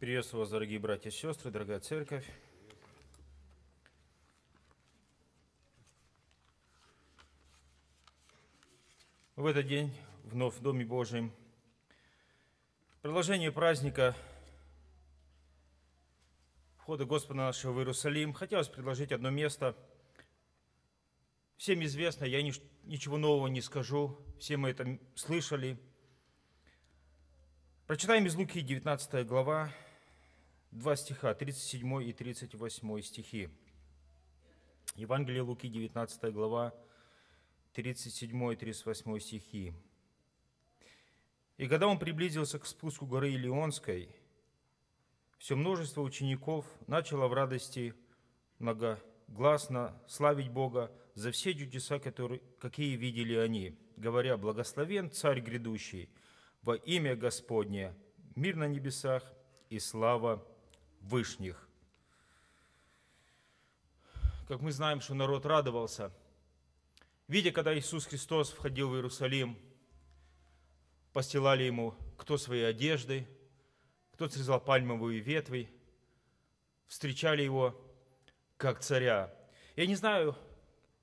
Приветствую вас, дорогие братья и сестры, дорогая церковь. В этот день вновь в Доме Божьем. Продолжение праздника входа Господа нашего в Иерусалим. Хотелось предложить одно место. Всем известно, я ничего нового не скажу. Все мы это слышали. Прочитаем из Луки 19 глава, Два стиха, 37 и 38 стихи. Евангелие Луки, 19 глава, 37 и 38 стихи. «И когда он приблизился к спуску горы Илионской, все множество учеников начало в радости многогласно славить Бога за все чудеса, которые, какие видели они, говоря, «Благословен Царь грядущий во имя Господне, мир на небесах и слава вышних. Как мы знаем, что народ радовался. Видя, когда Иисус Христос входил в Иерусалим, постилали ему кто свои одежды, кто срезал пальмовые ветви, встречали его как царя. Я не знаю,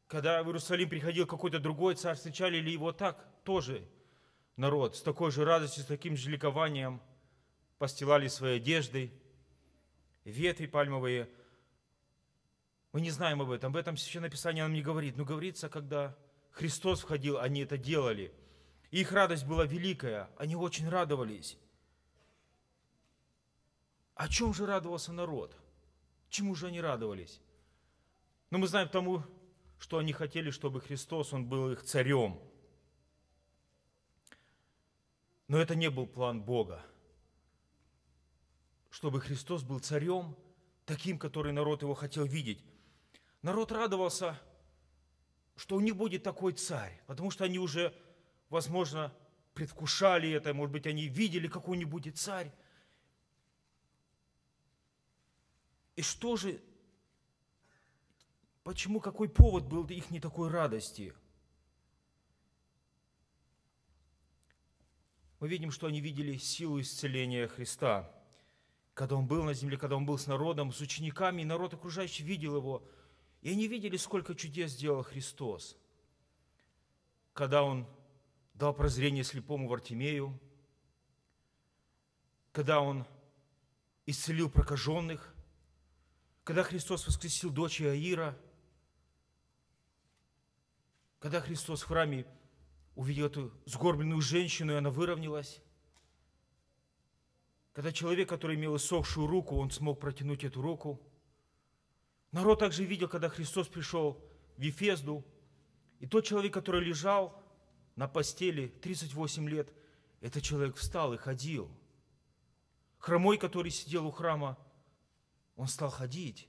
когда в Иерусалим приходил какой-то другой царь, встречали ли его так тоже народ, с такой же радостью, с таким же ликованием, постилали свои одежды – ветви пальмовые. Мы не знаем об этом, об этом Священное Писание нам не говорит, но говорится, когда Христос входил, они это делали. их радость была великая, они очень радовались. О чем же радовался народ? Чему же они радовались? Но мы знаем тому, что они хотели, чтобы Христос, Он был их царем. Но это не был план Бога чтобы Христос был царем, таким, который народ его хотел видеть. Народ радовался, что у них будет такой царь, потому что они уже, возможно, предвкушали это, может быть, они видели, какой не будет царь. И что же, почему, какой повод был их не такой радости? Мы видим, что они видели силу исцеления Христа – когда он был на земле, когда он был с народом, с учениками, и народ окружающий видел его. И они видели, сколько чудес сделал Христос. Когда он дал прозрение слепому Вартимею, когда он исцелил прокаженных, когда Христос воскресил дочь Иаира, когда Христос в храме увидел эту сгорбленную женщину, и она выровнялась, когда человек, который имел иссохшую руку, он смог протянуть эту руку. Народ также видел, когда Христос пришел в Ефезду, и тот человек, который лежал на постели 38 лет, этот человек встал и ходил. Хромой, который сидел у храма, он стал ходить.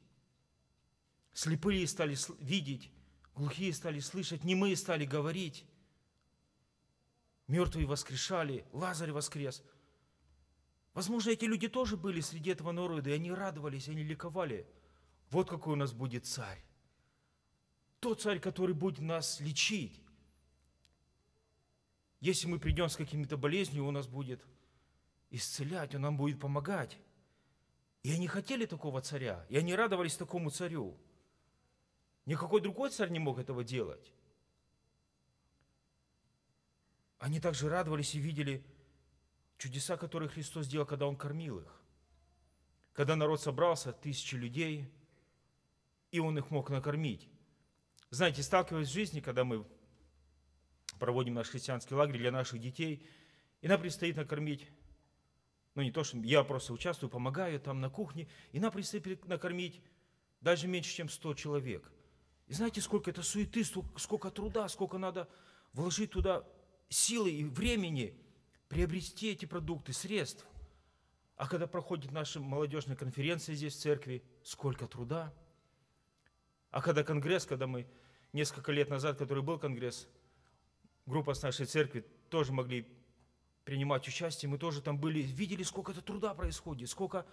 Слепые стали видеть, глухие стали слышать, немые стали говорить. Мертвые воскрешали, Лазарь воскрес – Возможно, эти люди тоже были среди этого народа, и они радовались, они ликовали. Вот какой у нас будет царь. Тот царь, который будет нас лечить. Если мы придем с какими-то болезнью, он нас будет исцелять, он нам будет помогать. И они хотели такого царя, и они радовались такому царю. Никакой другой царь не мог этого делать. Они также радовались и видели Чудеса, которые Христос сделал, когда Он кормил их. Когда народ собрался, тысячи людей, и Он их мог накормить. Знаете, сталкиваясь в жизни, когда мы проводим наш христианский лагерь для наших детей, и нам предстоит накормить ну не то, что я просто участвую, помогаю там на кухне, и нам предстоит накормить даже меньше, чем 100 человек. И знаете, сколько это суеты, сколько труда, сколько надо вложить туда силы и времени приобрести эти продукты, средств. А когда проходит наша молодежная конференция здесь, в церкви, сколько труда. А когда конгресс, когда мы несколько лет назад, который был конгресс, группа с нашей церкви тоже могли принимать участие, мы тоже там были, видели, сколько это труда происходит, сколько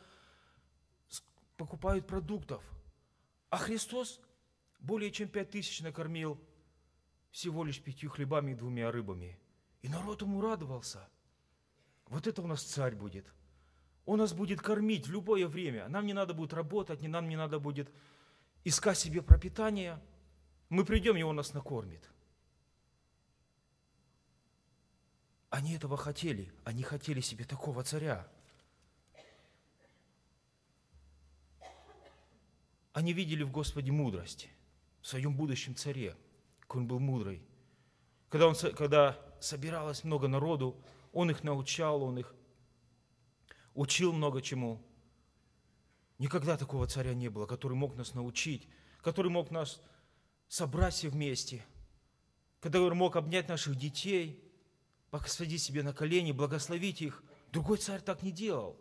покупают продуктов. А Христос более чем пять тысяч накормил всего лишь пятью хлебами и двумя рыбами. И народ ему радовался. Вот это у нас царь будет. Он нас будет кормить в любое время. Нам не надо будет работать, не нам не надо будет искать себе пропитание. Мы придем, и он нас накормит. Они этого хотели. Они хотели себе такого царя. Они видели в Господе мудрость, в своем будущем царе, как он был мудрый. Когда, он, когда собиралось много народу, он их научал, он их учил много чему. Никогда такого царя не было, который мог нас научить, который мог нас собрать все вместе, который мог обнять наших детей, посадить себе на колени, благословить их. Другой царь так не делал.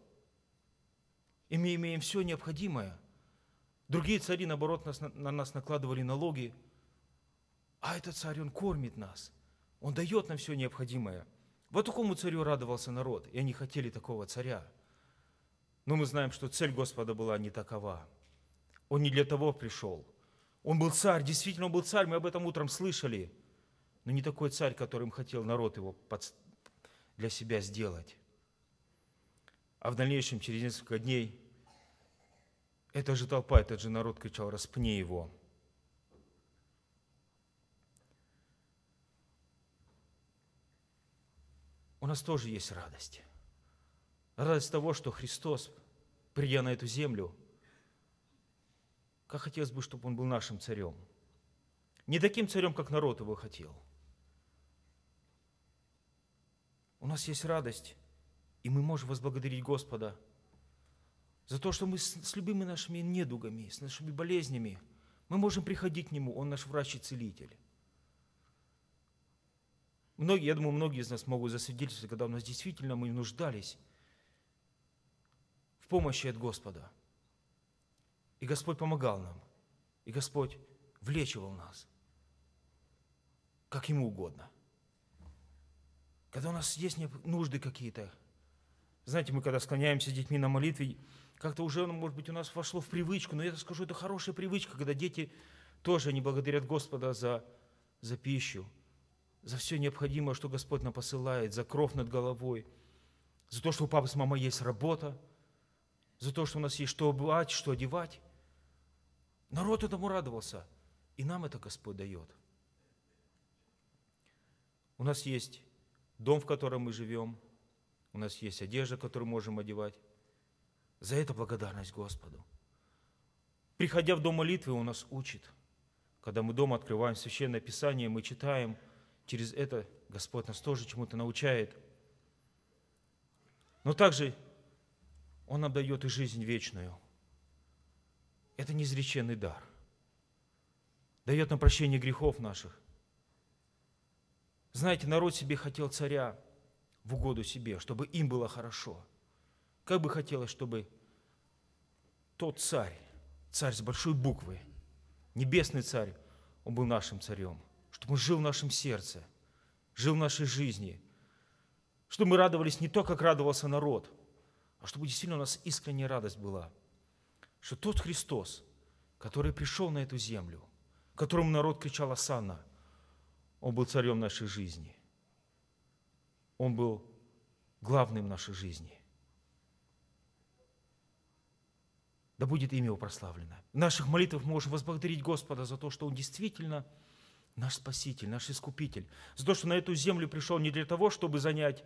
И мы имеем все необходимое. Другие цари, наоборот, нас, на нас накладывали налоги. А этот царь, он кормит нас. Он дает нам все необходимое – вот такому царю радовался народ, и они хотели такого царя. Но мы знаем, что цель Господа была не такова. Он не для того пришел. Он был царь, действительно, он был царь, мы об этом утром слышали. Но не такой царь, которым хотел народ его под... для себя сделать. А в дальнейшем, через несколько дней, эта же толпа, этот же народ кричал, распни его – у нас тоже есть радость. Радость того, что Христос, придя на эту землю, как хотелось бы, чтобы Он был нашим царем. Не таким царем, как народ его хотел. У нас есть радость, и мы можем возблагодарить Господа за то, что мы с любыми нашими недугами, с нашими болезнями, мы можем приходить к Нему, Он наш врач и целитель. Многие, я думаю, многие из нас могут засвидетельствовать, когда у нас действительно мы нуждались в помощи от Господа. И Господь помогал нам. И Господь влечивал нас, как Ему угодно. Когда у нас есть нужды какие-то, знаете, мы когда склоняемся с детьми на молитве, как-то уже, ну, может быть, у нас вошло в привычку, но я скажу, это хорошая привычка, когда дети тоже не благодарят Господа за, за пищу, за все необходимое, что Господь нам посылает, за кровь над головой, за то, что у папы с мамой есть работа, за то, что у нас есть что обувать, что одевать. Народ этому радовался, и нам это Господь дает. У нас есть дом, в котором мы живем, у нас есть одежда, которую можем одевать. За это благодарность Господу. Приходя в дом молитвы, Он нас учит. Когда мы дома открываем Священное Писание, мы читаем – Через это Господь нас тоже чему-то научает. Но также Он нам дает и жизнь вечную. Это неизреченный дар. Дает нам прощение грехов наших. Знаете, народ себе хотел царя в угоду себе, чтобы им было хорошо. Как бы хотелось, чтобы тот царь, царь с большой буквы, небесный царь, он был нашим царем – чтобы Он жил в нашем сердце, жил в нашей жизни, чтобы мы радовались не то, как радовался народ, а чтобы действительно у нас искренняя радость была, что тот Христос, который пришел на эту землю, которому народ кричал «Асана», Он был царем нашей жизни. Он был главным в нашей жизни. Да будет имя Его прославлено. В наших молитвах мы можем возблагодарить Господа за то, что Он действительно – наш Спаситель, наш Искупитель. За то, что на эту землю пришел не для того, чтобы занять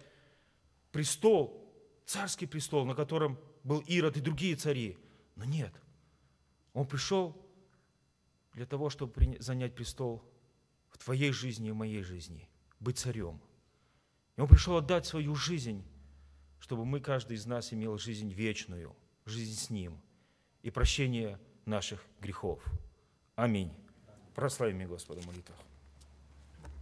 престол, царский престол, на котором был Ирод и другие цари. Но нет, он пришел для того, чтобы занять престол в твоей жизни и в моей жизни, быть царем. И он пришел отдать свою жизнь, чтобы мы, каждый из нас, имел жизнь вечную, жизнь с ним и прощение наших грехов. Аминь. Прослави меня, Господа, молитвах.